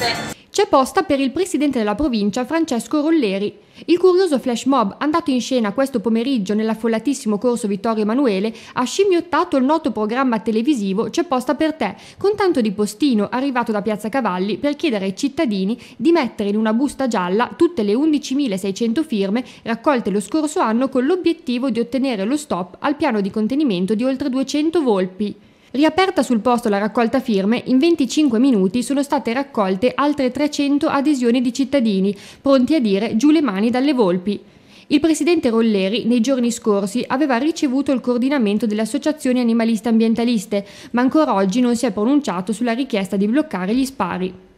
Grazie. C'è posta per il presidente della provincia Francesco Rolleri. Il curioso flash mob andato in scena questo pomeriggio nell'affollatissimo corso Vittorio Emanuele ha scimmiottato il noto programma televisivo C'è posta per te, con tanto di postino arrivato da Piazza Cavalli per chiedere ai cittadini di mettere in una busta gialla tutte le 11.600 firme raccolte lo scorso anno con l'obiettivo di ottenere lo stop al piano di contenimento di oltre 200 volpi. Riaperta sul posto la raccolta firme, in 25 minuti sono state raccolte altre 300 adesioni di cittadini, pronti a dire giù le mani dalle volpi. Il presidente Rolleri nei giorni scorsi aveva ricevuto il coordinamento delle associazioni animaliste ambientaliste, ma ancora oggi non si è pronunciato sulla richiesta di bloccare gli spari.